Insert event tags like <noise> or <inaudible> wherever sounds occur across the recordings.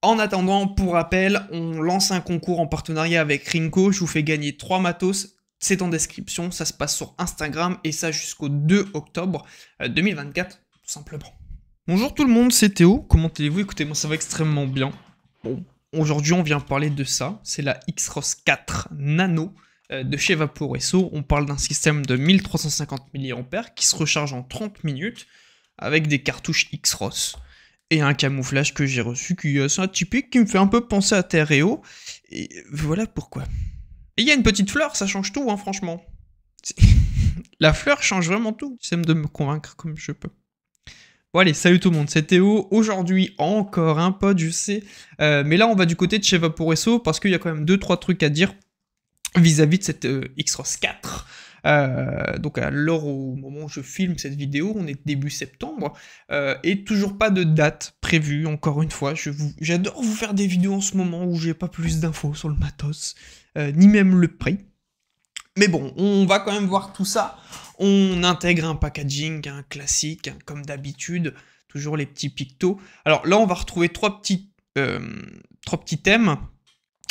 En attendant, pour rappel, on lance un concours en partenariat avec Rinko. Je vous fais gagner 3 matos. C'est en description. Ça se passe sur Instagram et ça jusqu'au 2 octobre 2024, euh, tout simplement. Bonjour tout le monde, c'est Théo. Comment allez-vous Écoutez, moi ça va extrêmement bien. Bon, aujourd'hui on vient parler de ça. C'est la X-Ross 4 Nano euh, de chez Vaporesso. On parle d'un système de 1350 mAh qui se recharge en 30 minutes avec des cartouches X-Ross et un camouflage que j'ai reçu qui euh, est assez atypique, qui me fait un peu penser à Terreo. Et voilà pourquoi. Et il y a une petite fleur, ça change tout, hein, franchement. <laughs> La fleur change vraiment tout. J'essaie de me convaincre comme je peux. Bon allez, salut tout le monde, c'est Théo. Aujourd'hui, encore un pod, je sais. Euh, mais là, on va du côté de chez Vaporesso parce qu'il y a quand même 2-3 trucs à dire vis-à-vis de cette euh, X-Ross 4. Euh, donc alors, au moment où je filme cette vidéo, on est début septembre, euh, et toujours pas de date prévue, encore une fois, j'adore vous, faire des vidéos en ce moment où j'ai pas plus d'infos sur le matos, euh, ni même le prix. Mais bon, on va quand même voir tout ça. On intègre un packaging classique, comme d'habitude, toujours les petits pictos. Alors là, on va retrouver trois petits, trois petits thèmes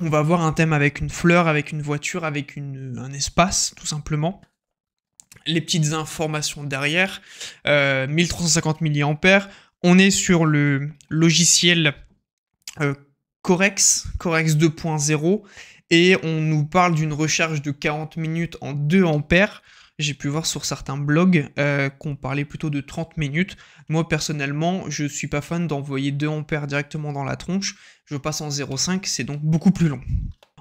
on va avoir un thème avec une fleur, avec une voiture, avec un espace, tout simplement. Les petites informations derrière, 1350 euh, mAh. On est sur le logiciel euh, Corex, Corex 2.0, et on nous parle d'une recharge de 40 minutes en 2 ampères j'ai pu voir sur certains blogs euh, qu'on parlait plutôt de 30 minutes. Moi personnellement, je ne suis pas fan d'envoyer 2 ampères directement dans la tronche. Je passe en 0,5, c'est donc beaucoup plus long.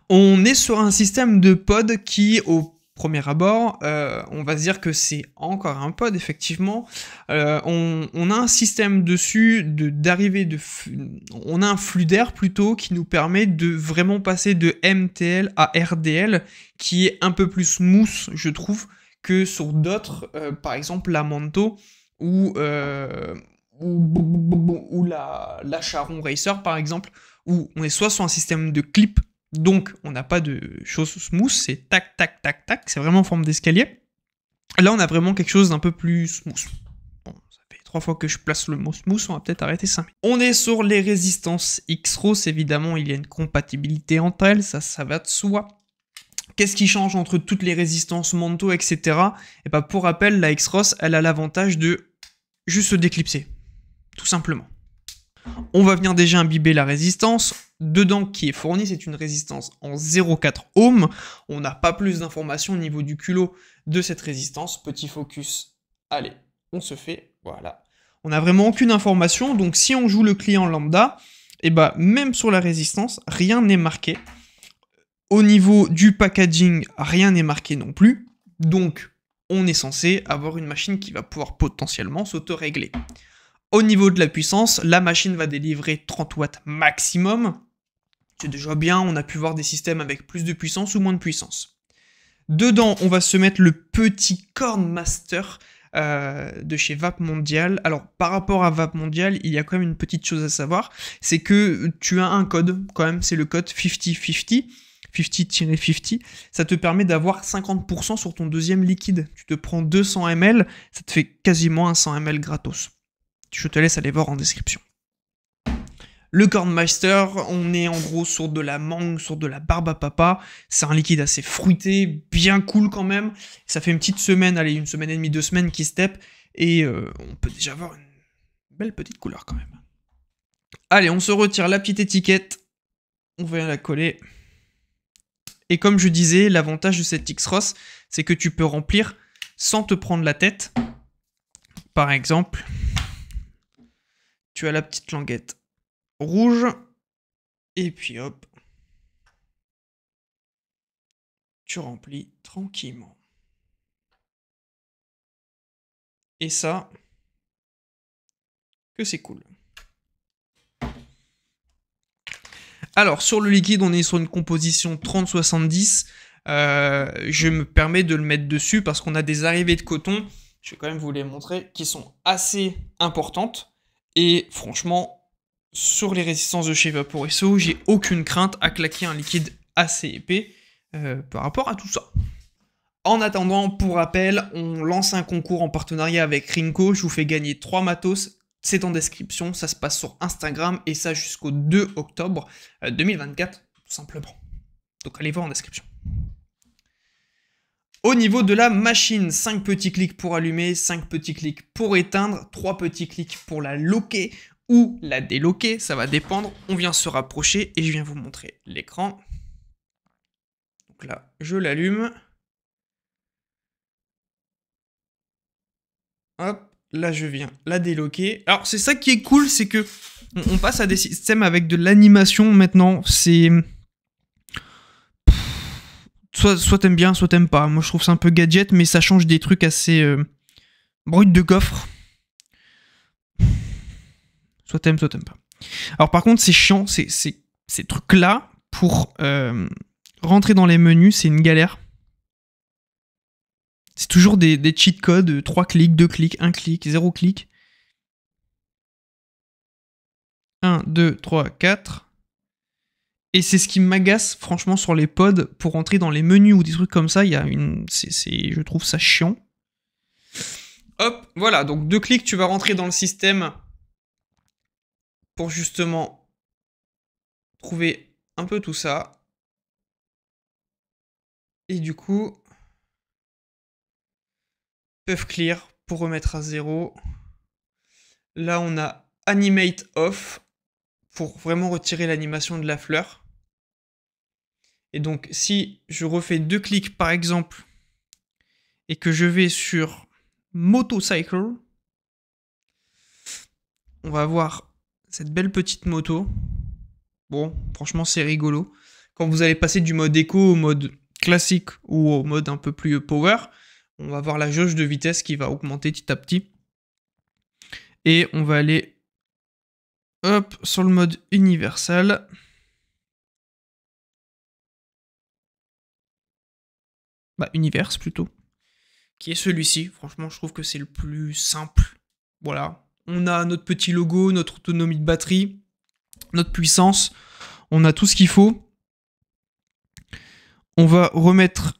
On est sur un système de pod qui, au premier abord, euh, on va se dire que c'est encore un pod, effectivement. Euh, on, a un système dessus d'arrivée de, de On a un flux d'air plutôt qui nous permet de vraiment passer de MTL à RDL, qui est un peu plus mousse, je trouve que sur d'autres, euh, par exemple la Manto euh, ou, la, la Charon Racer, par exemple, où on est soit sur un système de clip, donc on n'a pas de choses smooth, c'est tac, tac, tac, tac, c'est vraiment en forme d'escalier. Là, on a vraiment quelque chose d'un peu plus smooth. Bon, ça fait trois fois que je place le mot smooth, on va peut-être arrêter ça. On est sur les résistances X-Rose, évidemment, il y a une compatibilité entre elles, ça, ça va de soi. Qu'est-ce qui change entre toutes les résistances manteaux, etc. Et pas bah, pour rappel, la X-Ross, elle a l'avantage de juste se déclipser. Tout simplement. On va venir déjà imbiber la résistance. Dedans, qui est fournie, c'est une résistance en 0,4 ohm. On n'a pas plus d'informations au niveau du culot de cette résistance. Petit focus. Allez, on se fait. Voilà. On n'a vraiment aucune information. Donc, si on joue le client lambda, et bah, même sur la résistance, rien n'est marqué. Au niveau du packaging, rien n'est marqué non plus. Donc, on est censé avoir une machine qui va pouvoir potentiellement s'auto-régler. Au niveau de la puissance, la machine va délivrer 30 watts maximum. C'est déjà bien, on a pu voir des systèmes avec plus de puissance ou moins de puissance. Dedans, on va se mettre le petit cornmaster Master euh, de chez Vape Mondial. Alors, par rapport à Vape Mondial, il y a quand même une petite chose à savoir, c'est que tu as un code, quand même, c'est le code 5050. 50-50, ça te permet d'avoir 50% sur ton deuxième liquide. Tu te prends 200 ml, ça te fait quasiment 100 ml gratos. Je te laisse aller voir en description. Le Kornmeister, on est en gros sur de la mangue, sur de la barbe à papa. C'est un liquide assez fruité, bien cool quand même. Ça fait une petite semaine, allez, une semaine et demie, deux semaines qui step. Et euh, on peut déjà avoir une belle petite couleur quand même. Allez, on se retire la petite étiquette. On va la coller. Et comme je disais, l'avantage de cette X-Ross, c'est que tu peux remplir sans te prendre la tête. Par exemple, tu as la petite languette rouge. Et puis hop. Tu remplis tranquillement. Et ça, que c'est cool. Alors, sur le liquide, on est sur une composition 30-70. Euh, je me permets de le mettre dessus parce qu'on a des arrivées de coton, je vais quand même vous les montrer, qui sont assez importantes. Et franchement, sur les résistances de chez Vaporesso, j'ai aucune crainte à claquer un liquide assez épais euh, par rapport à tout ça. En attendant, pour rappel, on lance un concours en partenariat avec Rinko. Je vous fais gagner 3 matos c'est en description, ça se passe sur Instagram et ça jusqu'au 2 octobre 2024, euh, tout simplement. Donc allez voir en description. Au niveau de la machine, 5 petits clics pour allumer, 5 petits clics pour éteindre, 3 petits clics pour la loquer ou la déloquer, ça va dépendre. On vient se rapprocher et je viens vous montrer l'écran. Donc là, je l'allume. Hop, Là, je viens la déloquer. Alors, c'est ça qui est cool, c'est que on, passe à des systèmes avec de l'animation maintenant. C'est. Soit, t'aimes bien, soit t'aimes pas. Moi, je trouve ça un peu gadget, mais ça change des trucs assez. Euh, bruit de coffre. Soit t'aimes, soit t'aimes pas. Alors, par contre, c'est chiant, c'est, ces trucs-là, pour euh, rentrer dans les menus, c'est une galère. C'est toujours des, cheat codes, 3 euh, clics, 2 clics, 1 clic, 0 clic. 1, 2, 3, 4. Et c'est ce qui m'agace franchement sur les pods pour rentrer dans les menus ou des trucs comme ça. Il y a une, je trouve ça chiant. Hop, voilà. Donc deux clics, tu vas rentrer dans le système pour justement trouver un peu tout ça. Et du coup, Puff clear pour remettre à zéro. Là, on a animate off pour vraiment retirer l'animation de la fleur. Et donc, si je refais deux clics par exemple et que je vais sur Motocycle, on va avoir cette belle petite moto. Bon, franchement, c'est rigolo. Quand vous allez passer du mode écho au mode classique ou au mode un peu plus power, on va voir la jauge de vitesse qui va augmenter petit à petit. Et on va aller hop, sur le mode universel. Bah, universe plutôt. Qui est celui-ci. Franchement, je trouve que c'est le plus simple. Voilà. On a notre petit logo, notre autonomie de batterie, notre puissance. On a tout ce qu'il faut. On va remettre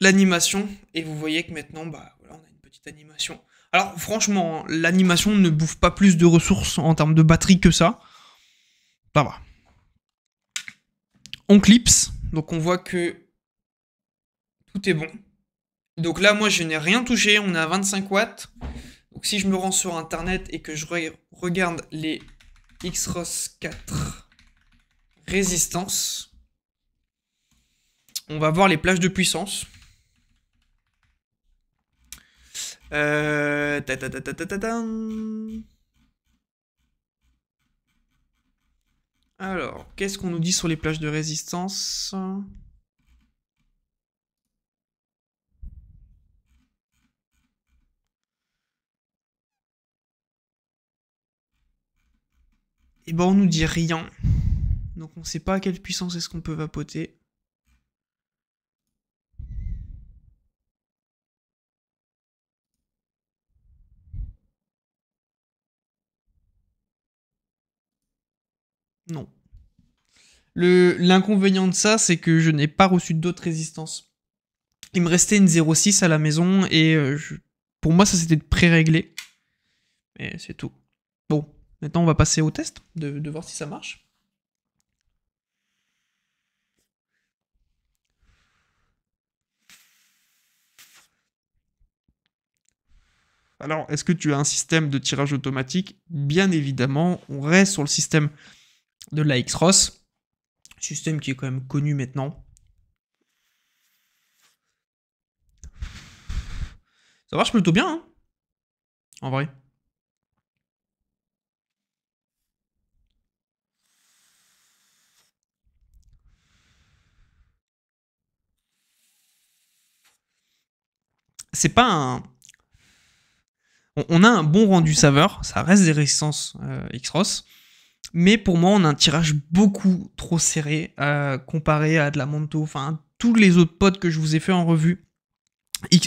l'animation. Et vous voyez que maintenant, bah, voilà, on a une petite animation. Alors franchement, l'animation ne bouffe pas plus de ressources en termes de batterie que ça. On clipse, donc on voit que tout est bon. Donc là, moi, je n'ai rien touché, on est à 25 watts. Donc si je me rends sur Internet et que je regarde les Xros 4 résistance, on va voir les plages de puissance. Euh... Alors, qu'est-ce qu'on nous dit sur les plages de résistance Et eh ben on nous dit rien. Donc on sait pas à quelle puissance est-ce qu'on peut vapoter. Non. L'inconvénient de ça, c'est que je n'ai pas reçu d'autres résistances. Il me restait une 06 à la maison et euh, pour moi, ça c'était pré-réglé. Mais c'est tout. Bon, maintenant on va passer au test de, de voir si ça marche. Alors, est-ce que tu as un système de tirage automatique Bien évidemment, on reste sur le système de la X-Ross. Système qui est quand même connu maintenant. Ça marche plutôt bien, hein, en vrai. C'est pas un... On a un bon rendu saveur, ça reste des résistances euh, X-Ross, mais pour moi, on a un tirage beaucoup trop serré euh, comparé à de la Monto, enfin tous les autres potes que je vous ai fait en revue.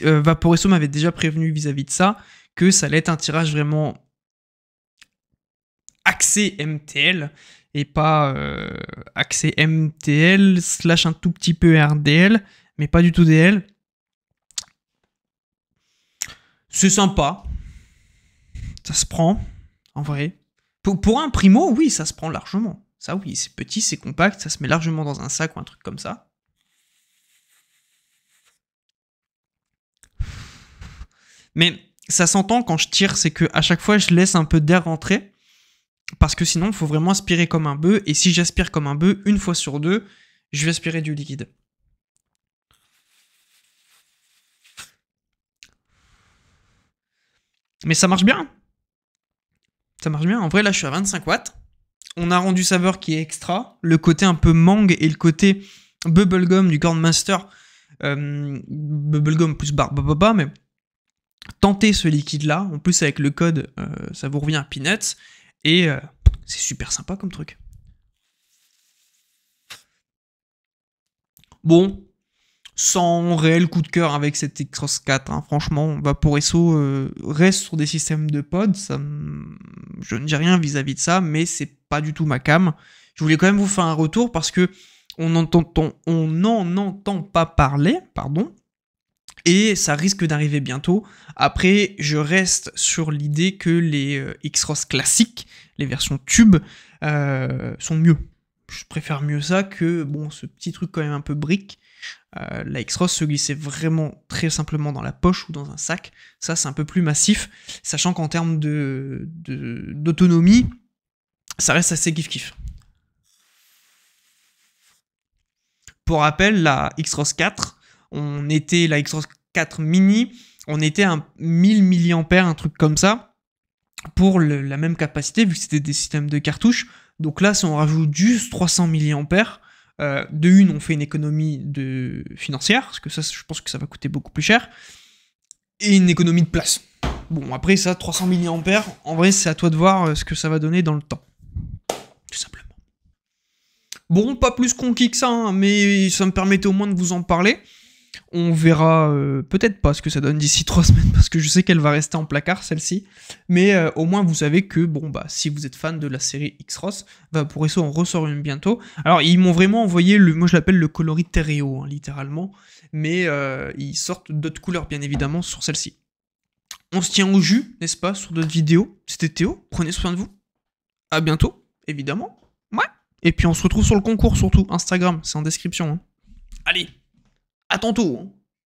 Euh, Vaporeso m'avait déjà prévenu vis-à-vis de ça que ça allait être un tirage vraiment axé MTL et pas euh, axé MTL slash un tout petit peu RDL, mais pas du tout DL. C'est sympa, ça se prend en vrai. Pour, un primo, oui, ça se prend largement. Ça, oui, c'est petit, c'est compact, ça se met largement dans un sac ou un truc comme ça. Mais ça s'entend quand je tire, c'est que à chaque fois je laisse un peu d'air rentrer parce que sinon il faut vraiment aspirer comme un bœuf et si j'aspire comme un bœuf une fois sur deux, je vais aspirer du liquide. Mais ça marche bien ça marche bien. En vrai, là, je suis à 25 watts. On a rendu saveur qui est extra. Le côté un peu mangue et le côté bubblegum du Corn Master. Euh, bubblegum plus barbababa, mais tentez ce liquide-là. En plus, avec le code, euh, ça vous revient à Peanuts. Et euh, c'est super sympa comme truc. Bon, sans réel coup de cœur avec cette X-Ross 4. Hein. Franchement, Vapor pour SO, euh, reste sur des systèmes de pods. je ne dis rien vis-à-vis de ça, mais c'est pas du tout ma cam. Je voulais quand même vous faire un retour parce que on n'en on, entend pas parler, pardon, et ça risque d'arriver bientôt. Après, je reste sur l'idée que les euh, X-Ross classiques, les versions tube, euh, sont mieux. Je préfère mieux ça que bon ce petit truc quand même un peu brique euh, la X-Ross se glissait vraiment très simplement dans la poche ou dans un sac. Ça, c'est un peu plus massif, sachant qu'en termes d'autonomie, de, d'autonomie, ça reste assez kiff-kiff. Pour rappel, la X-Ross 4, on était la x 4 mini, on était à 1000 mAh, un truc comme ça, pour la même capacité, vu que c'était des systèmes de cartouches. Donc là, si on rajoute juste 300 mAh, euh, de une, on fait une économie de... financière, parce que ça, je pense que ça va coûter beaucoup plus cher, et une économie de place. Bon, après ça, 300 milliampères, en vrai, c'est à toi de voir euh, ce que ça va donner dans le temps. Tout simplement. Bon, pas plus conquis que ça, hein, mais ça me permettait au moins de vous en parler. On verra euh, peut-être pas ce que ça donne d'ici <laughs> trois semaines parce que je sais qu'elle va rester en placard celle-ci. Mais euh, au moins vous savez que bon bah si vous êtes fan de la série X-Ross, va bah, pour eso on ressort une bientôt. Alors ils m'ont vraiment envoyé le, moi je l'appelle le coloris terreo hein, littéralement, mais euh, ils sortent d'autres couleurs bien évidemment sur celle-ci. On se tient au jus, n'est-ce pas, sur d'autres vidéos. C'était Théo, prenez soin de vous. À bientôt, évidemment. Ouais. Et puis on se retrouve sur le concours surtout, Instagram, c'est en description. Hein. Allez à ton